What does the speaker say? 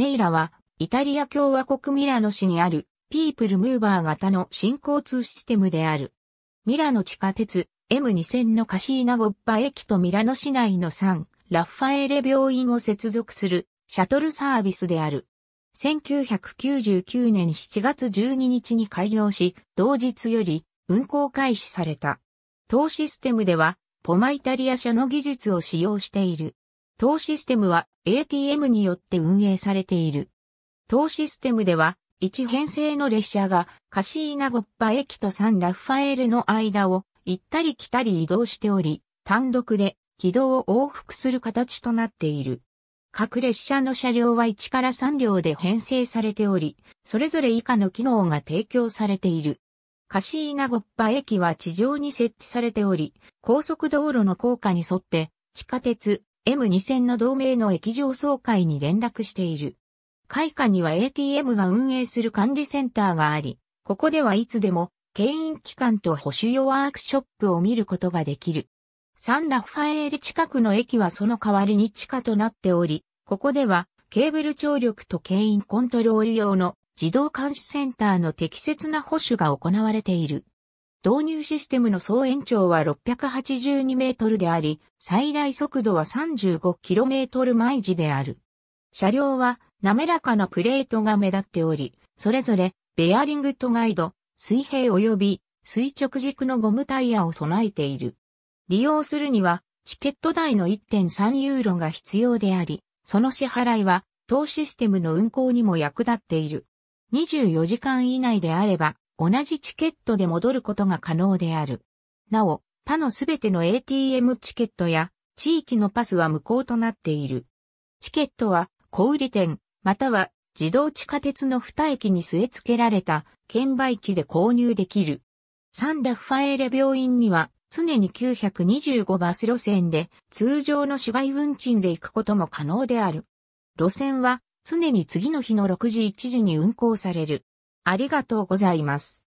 メイラは、イタリア共和国ミラノ市にある、ピープルムーバー型の新交通システムである。ミラノ地下鉄 M2000 のカシーナゴッパ駅とミラノ市内の3、ラッファエレ病院を接続するシャトルサービスである。1999年7月12日に開業し、同日より運行開始された。当システムでは、ポマイタリア社の技術を使用している。当システムは ATM によって運営されている。当システムでは、1編成の列車がカシーナゴッパ駅とサンラファエルの間を行ったり来たり移動しており、単独で軌道を往復する形となっている。各列車の車両は1から3両で編成されており、それぞれ以下の機能が提供されている。カシーナゴッパ駅は地上に設置されており、高速道路の高架に沿って地下鉄、M2000 の同盟の液状総会に連絡している。会館には ATM が運営する管理センターがあり、ここではいつでも、牽引機関と保守用ワークショップを見ることができる。サンラファエール近くの駅はその代わりに地下となっており、ここではケーブル張力と牽引コントロール用の自動監視センターの適切な保守が行われている。導入システムの総延長は682メートルであり、最大速度は3 5トル毎時である。車両は滑らかなプレートが目立っており、それぞれベアリングとガイド、水平及び垂直軸のゴムタイヤを備えている。利用するにはチケット代の1.3ユーロが必要であり、その支払いは当システムの運行にも役立っている。24時間以内であれば同じチケットで戻ることが可能である。なお、他のすべての ATM チケットや地域のパスは無効となっている。チケットは小売店、または自動地下鉄の二駅に据え付けられた券売機で購入できる。サン・ラファエレ病院には常に925バス路線で通常の市外運賃で行くことも可能である。路線は常に次の日の6時1時に運行される。ありがとうございます。